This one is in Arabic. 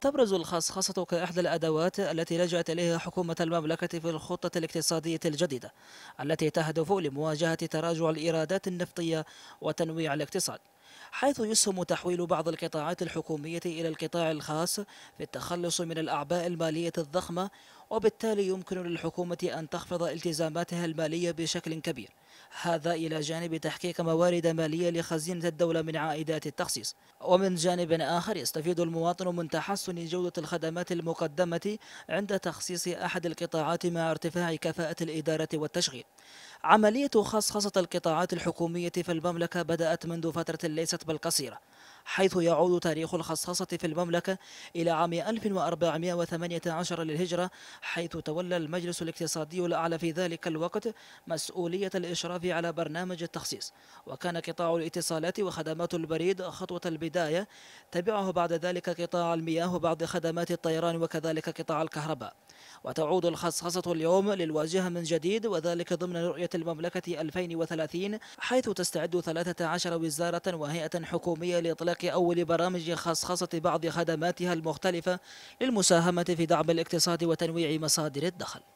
تبرز الخصخصة كإحدى الأدوات التي لجأت إليها حكومة المملكة في الخطة الاقتصادية الجديدة التي تهدف لمواجهة تراجع الإيرادات النفطية وتنويع الاقتصاد حيث يسهم تحويل بعض القطاعات الحكومية إلى القطاع الخاص في التخلص من الأعباء المالية الضخمة وبالتالي يمكن للحكومة أن تخفض التزاماتها المالية بشكل كبير هذا إلى جانب تحقيق موارد مالية لخزينة الدولة من عائدات التخصيص ومن جانب آخر يستفيد المواطن من تحسن جودة الخدمات المقدمة عند تخصيص أحد القطاعات مع ارتفاع كفاءة الإدارة والتشغيل عملية خصخصة القطاعات الحكومية في المملكة بدأت منذ فترة ليست بالقصيرة حيث يعود تاريخ الخصخصة في المملكة إلى عام 1418 للهجرة حيث تولى المجلس الاقتصادي الأعلى في ذلك الوقت مسؤولية الإشراف على برنامج التخصيص وكان قطاع الاتصالات وخدمات البريد خطوة البداية تبعه بعد ذلك قطاع المياه وبعض خدمات الطيران وكذلك قطاع الكهرباء وتعود الخصخصة اليوم للواجهة من جديد وذلك ضمن رؤية المملكة 2030 حيث تستعد 13 وزارة وهيئة حكومية لإطلاق أول برامج خصخصة بعض خدماتها المختلفة للمساهمة في دعم الاقتصاد وتنويع مصادر الدخل